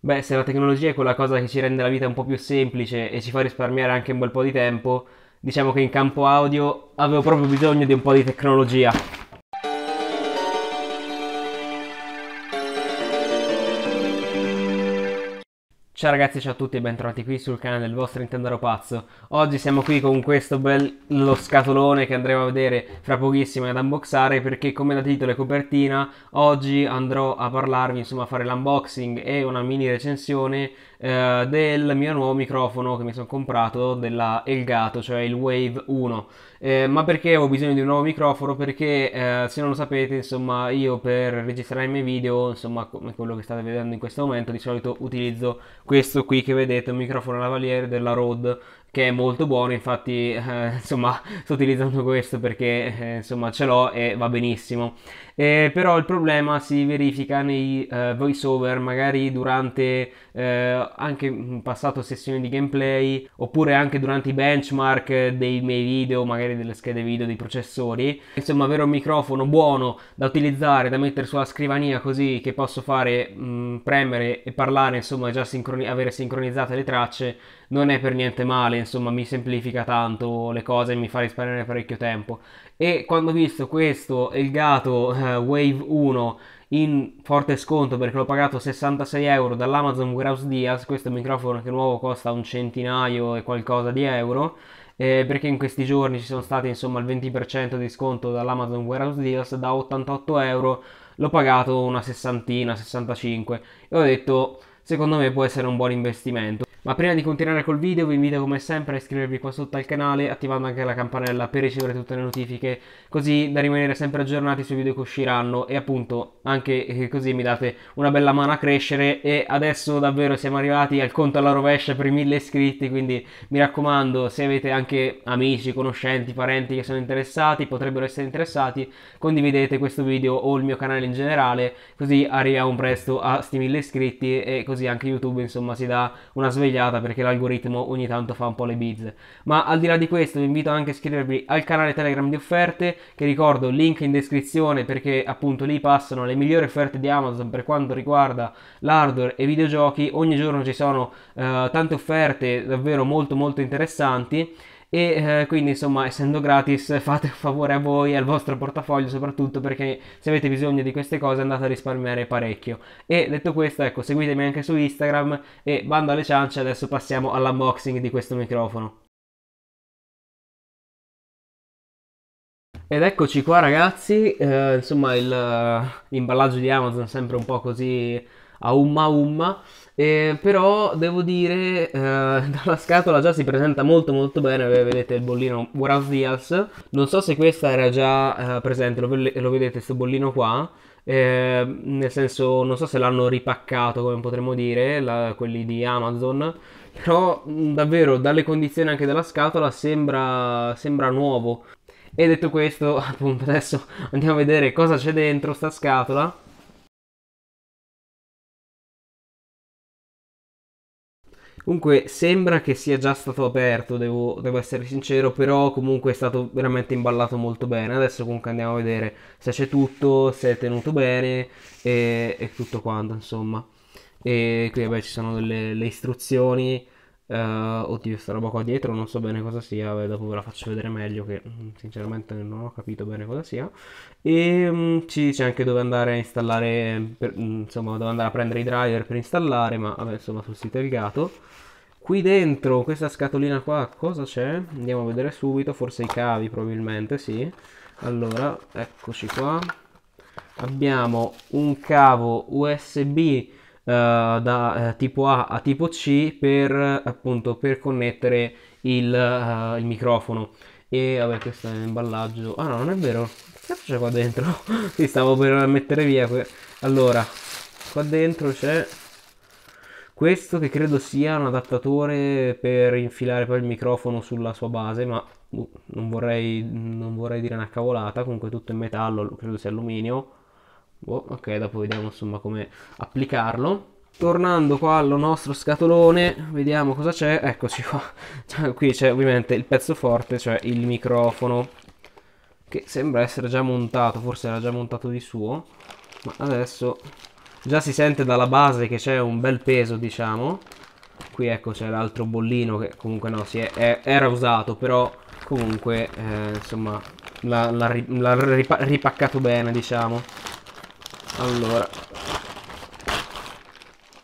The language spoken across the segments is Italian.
Beh, se la tecnologia è quella cosa che ci rende la vita un po' più semplice e ci fa risparmiare anche un bel po' di tempo, diciamo che in campo audio avevo proprio bisogno di un po' di tecnologia. Ciao ragazzi, ciao a tutti e bentornati qui sul canale del vostro Nintendaro Pazzo. Oggi siamo qui con questo bello scatolone che andremo a vedere fra pochissimo ad unboxare perché come da titolo e copertina oggi andrò a parlarvi, insomma a fare l'unboxing e una mini recensione eh, del mio nuovo microfono che mi sono comprato della Elgato, cioè il Wave 1. Eh, ma perché ho bisogno di un nuovo microfono? Perché eh, se non lo sapete, insomma, io per registrare i miei video, insomma, come quello che state vedendo in questo momento, di solito utilizzo questo qui che vedete è un microfono lavaliere della Rode che è molto buono, infatti eh, insomma sto utilizzando questo perché eh, insomma ce l'ho e va benissimo. Eh, però il problema si verifica nei eh, voiceover, magari durante eh, anche in passato sessioni di gameplay, oppure anche durante i benchmark dei miei video, magari delle schede video dei processori. Insomma, avere un microfono buono da utilizzare, da mettere sulla scrivania così che posso fare mh, mm, premere e parlare, insomma, già sincroni- avere sincronizzate le tracce non è per niente male, insomma mi semplifica tanto le cose e mi fa risparmiare parecchio tempo. E quando ho visto questo Elgato il eh, Wave 1 in forte sconto perché l'ho pagato 66 euro dall'Amazon Warehouse Diaz, questo microfono che nuovo costa un centinaio e qualcosa di euro, eh, perché in questi giorni ci sono stati insomma il 20% di sconto dall'Amazon Warehouse Deals da 88 euro l'ho pagato una sessantina 65 e ho detto secondo me può essere un buon investimento ma prima di continuare col video vi invito come sempre a iscrivervi qua sotto al canale attivando anche la campanella per ricevere tutte le notifiche così da rimanere sempre aggiornati sui video che usciranno e appunto anche eh, così mi date una bella mano a crescere e adesso davvero siamo arrivati al conto alla rovescia per i mille iscritti quindi mi raccomando se avete anche amici, conoscenti, parenti che sono interessati potrebbero essere interessati condividete questo video o il mio canale in generale così arriviamo presto a sti mille iscritti e così anche YouTube insomma si dà una sveglia svegliata perché l'algoritmo ogni tanto fa un po' le bizze. Ma al di là di questo vi invito anche a iscrivervi al canale Telegram di offerte, che ricordo link in descrizione perché appunto lì passano le migliori offerte di Amazon per quanto riguarda l'hardware e i videogiochi. Ogni giorno ci sono eh, tante offerte davvero molto molto interessanti e eh, quindi insomma essendo gratis fate un favore a voi e al vostro portafoglio soprattutto perché se avete bisogno di queste cose andate a risparmiare parecchio e detto questo ecco seguitemi anche su Instagram e bando alle ciance adesso passiamo all'unboxing di questo microfono Ed eccoci qua ragazzi, eh, insomma il, l'imballaggio eh, di Amazon sempre un po' così a umma umma. Eh, però devo dire, eh, dalla scatola già si presenta molto molto bene, vedete il bollino Buenos Dias, non so se questa era già eh, presente, lo, lo vedete questo bollino qua, eh, nel senso non so se l'hanno ripaccato come potremmo dire, la, quelli di Amazon, però davvero dalle condizioni anche della scatola sembra, sembra nuovo. E detto questo, appunto adesso andiamo a vedere cosa c'è dentro sta scatola. Comunque sembra che sia già stato aperto, devo, devo, essere sincero, però comunque è stato veramente imballato molto bene. Adesso comunque andiamo a vedere se c'è tutto, se è tenuto bene e, e tutto quanto, insomma. E qui vabbè ci sono delle, le istruzioni Uh, oddio, sta roba qua dietro non so bene cosa sia, beh, dopo ve la faccio vedere meglio che mm, sinceramente non ho capito bene cosa sia. E um, ci dice anche dove andare a installare, per, mm, insomma dove andare a prendere i driver per installare, ma vabbè, insomma sul sito del gato. Qui dentro, questa scatolina qua, cosa c'è? Andiamo a vedere subito, forse i cavi probabilmente, sì. Allora, eccoci qua. Abbiamo un cavo USB eh, da eh, tipo A a tipo C per appunto per connettere il, eh, il microfono e vabbè questo è l'imballaggio ah no non è vero che c'è qua dentro mi stavo per mettere via allora qua dentro c'è questo che credo sia un adattatore per infilare poi il microfono sulla sua base ma uh, non, vorrei, non vorrei dire una cavolata comunque tutto in metallo credo sia alluminio Boh, ok, dopo vediamo insomma come applicarlo. Tornando qua al nostro scatolone, vediamo cosa c'è. Eccoci qua. qui c'è ovviamente il pezzo forte, cioè il microfono, che sembra essere già montato, forse era già montato di suo, ma adesso già si sente dalla base che c'è un bel peso, diciamo. Qui ecco c'è l'altro bollino che comunque no, si è, è, era usato, però comunque eh, insomma l'ha ripaccato bene, diciamo. Allora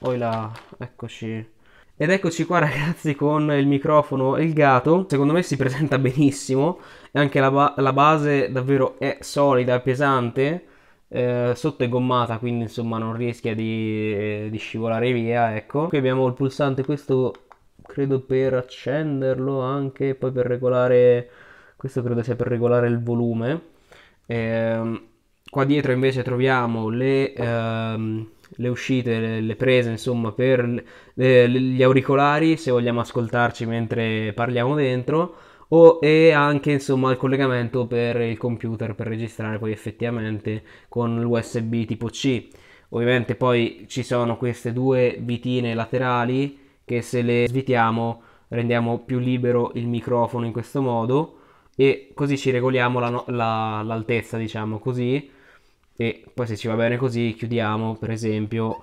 Poi là, eccoci ed eccoci qua ragazzi con il microfono e il gato, secondo me si presenta benissimo e anche la, ba la base davvero è solida, pesante, eh, sotto è gommata quindi insomma non rischia di, eh, di, scivolare via ecco. Qui abbiamo il pulsante questo credo per accenderlo anche, poi per regolare, questo credo sia per regolare il volume. Ehm qua dietro invece troviamo le, ehm, le uscite, le, le, prese insomma per eh, gli auricolari se vogliamo ascoltarci mentre parliamo dentro o, e anche insomma il collegamento per il computer per registrare poi effettivamente con l'USB tipo C. Ovviamente poi ci sono queste due vitine laterali che se le svitiamo rendiamo più libero il microfono in questo modo e così ci regoliamo la, la, l'altezza diciamo così e poi se ci va bene così chiudiamo per esempio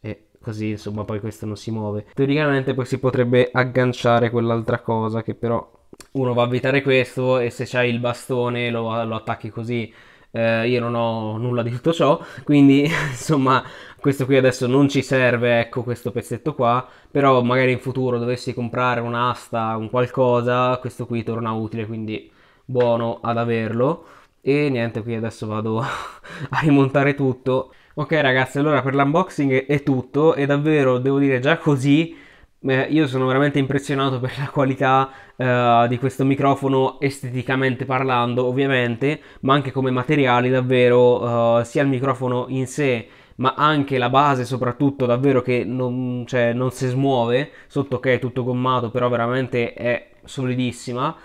e così insomma poi questo non si muove teoricamente poi si potrebbe agganciare quell'altra cosa che però uno va a evitare questo e se c'hai il bastone lo, lo attacchi così eh, io non ho nulla di tutto ciò quindi insomma questo qui adesso non ci serve ecco questo pezzetto qua però magari in futuro dovessi comprare un'asta un qualcosa questo qui torna utile quindi buono ad averlo e niente, qui adesso vado a rimontare tutto. Ok ragazzi, allora per l'unboxing è tutto e davvero devo dire già così eh, io sono veramente impressionato per la qualità eh, di questo microfono esteticamente parlando ovviamente, ma anche come materiali davvero, eh, sia il microfono in sé ma anche la base soprattutto davvero che non, cioè, non si smuove, sotto che è tutto gommato però veramente è solidissima.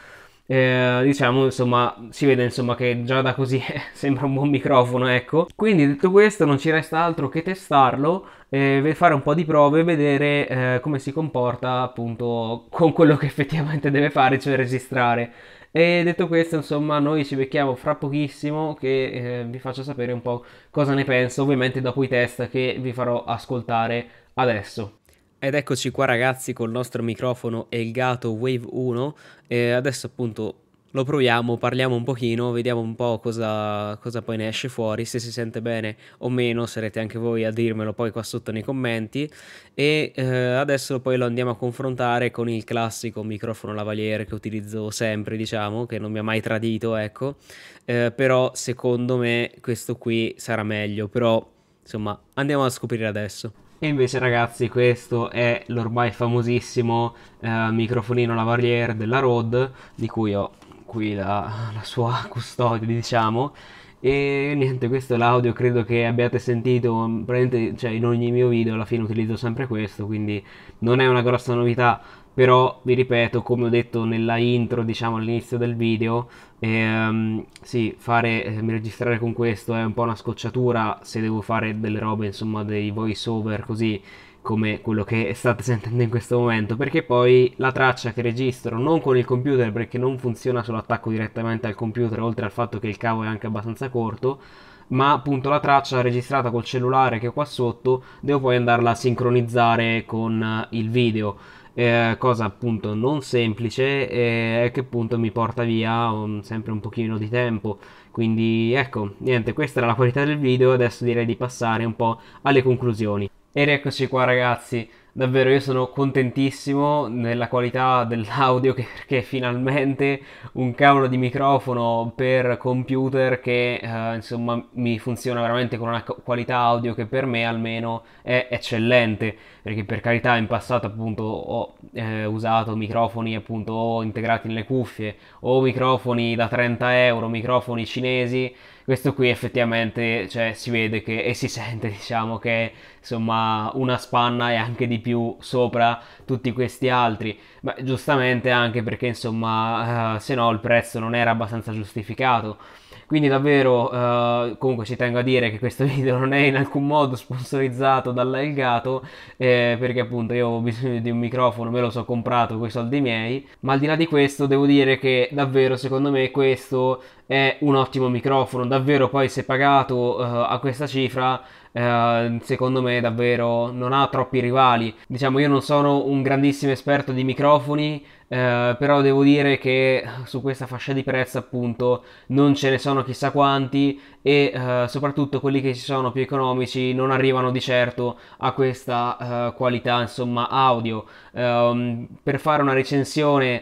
Eh, diciamo insomma si vede insomma che già da così sembra un buon microfono ecco quindi detto questo non ci resta altro che testarlo e fare un po' di prove e vedere eh, come si comporta appunto con quello che effettivamente deve fare cioè registrare e detto questo, insomma, noi ci becchiamo fra pochissimo che eh, vi faccio sapere un po' cosa ne penso, ovviamente dopo i test che vi farò ascoltare adesso. Ed eccoci qua ragazzi col nostro microfono Elgato Wave 1 e adesso appunto lo proviamo, parliamo un pochino, vediamo un po' cosa, cosa, poi ne esce fuori, se si sente bene o meno sarete anche voi a dirmelo poi qua sotto nei commenti e eh, adesso poi lo andiamo a confrontare con il classico microfono lavaliere che utilizzo sempre diciamo, che non mi ha mai tradito ecco, eh, però secondo me questo qui sarà meglio, però insomma andiamo a scoprire adesso. E invece ragazzi questo è l'ormai famosissimo eh, microfonino lavalier della Rode, di cui ho qui la, la sua custodia diciamo. E niente, questo è l'audio, credo che abbiate sentito, mm, cioè in ogni mio video alla fine utilizzo sempre questo, quindi non è una grossa novità però vi ripeto come ho detto nella intro diciamo all'inizio del video ehm, sì farmi eh, registrare con questo è un po' una scocciatura se devo fare delle robe insomma dei voice over così come quello che state sentendo in questo momento perché poi la traccia che registro non con il computer perché non funziona sull'attacco direttamente al computer oltre al fatto che il cavo è anche abbastanza corto ma appunto la traccia registrata col cellulare che ho qua sotto devo poi andarla a sincronizzare con eh, il video eh, cosa appunto non semplice eh, e che appunto mi porta via un, sempre un pochino di tempo. Quindi ecco, niente, questa era la qualità del video, adesso direi di passare un po' alle conclusioni. Ed eccoci qua ragazzi. Davvero io sono contentissimo della qualità dell'audio che, perché finalmente un cavolo di microfono per computer che eh, insomma mi funziona veramente con una qualità audio che per me almeno è eccellente perché per carità in passato appunto ho eh, usato microfoni appunto integrati nelle cuffie o microfoni da 30 euro, microfoni cinesi questo qui effettivamente cioè, si vede che, e si sente diciamo che insomma una spanna e anche di più sopra tutti questi altri ma giustamente anche perché insomma uh, se no il prezzo non era abbastanza giustificato quindi davvero uh, comunque ci tengo a dire che questo video non è in alcun modo sponsorizzato dalla Elgato eh, perché appunto io ho bisogno di un microfono me lo so comprato con i soldi miei ma al di là di questo devo dire che davvero secondo me questo è un ottimo microfono, davvero poi se pagato uh, a questa cifra uh, secondo me davvero non ha troppi rivali. Diciamo io non sono un grandissimo esperto di microfoni, uh, però devo dire che su questa fascia di prezzo appunto non ce ne sono chissà quanti e soprattutto quelli che ci sono più economici non arrivano di certo a questa qualità insomma audio. Um, per fare una recensione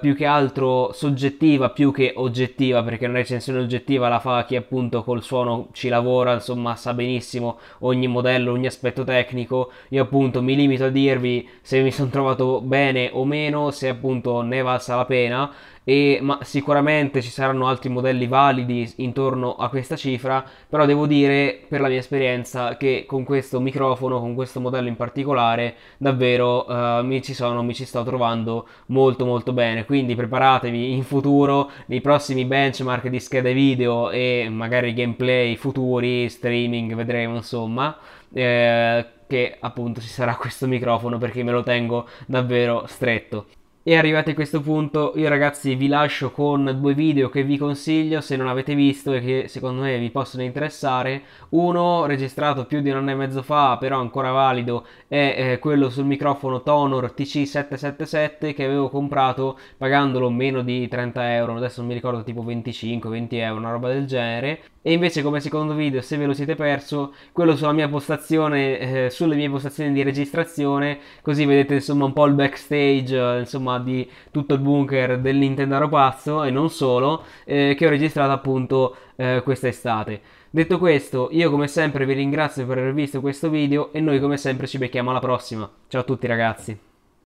più che altro soggettiva più che oggettiva perché perché una recensione oggettiva la fa chi appunto col suono ci lavora, insomma sa benissimo ogni modello, ogni aspetto tecnico, io appunto mi limito a dirvi se mi sono trovato bene o meno, se appunto ne è valsa la pena e, ma sicuramente ci saranno altri modelli validi intorno a questa cifra, però devo dire per la mia esperienza che con questo microfono, con questo modello in particolare, davvero uh, mi ci sono, mi ci sto trovando molto molto bene, quindi preparatevi in futuro, nei prossimi benchmark di schede video e magari gameplay futuri, streaming, vedremo insomma. Eh, che appunto ci sarà questo microfono perché me lo tengo davvero stretto. E arrivati a questo punto io ragazzi vi lascio con due video che vi consiglio se non avete visto e che secondo me vi possono interessare. Uno registrato più di un anno e mezzo fa però ancora valido è eh, quello sul microfono Tonor TC777 che avevo comprato pagandolo meno di 30 euro, adesso non mi ricordo tipo 25-20 euro, una roba del genere. E invece come secondo video se ve lo siete perso quello sulla mia postazione, eh, sulle mie postazioni di registrazione così vedete insomma un po' il backstage, eh, insomma di tutto il bunker del Nintendo pazzo e non solo, eh, che ho registrato appunto eh, questa estate. Detto questo, io come sempre vi ringrazio per aver visto questo video e noi come sempre ci becchiamo alla prossima. Ciao a tutti ragazzi!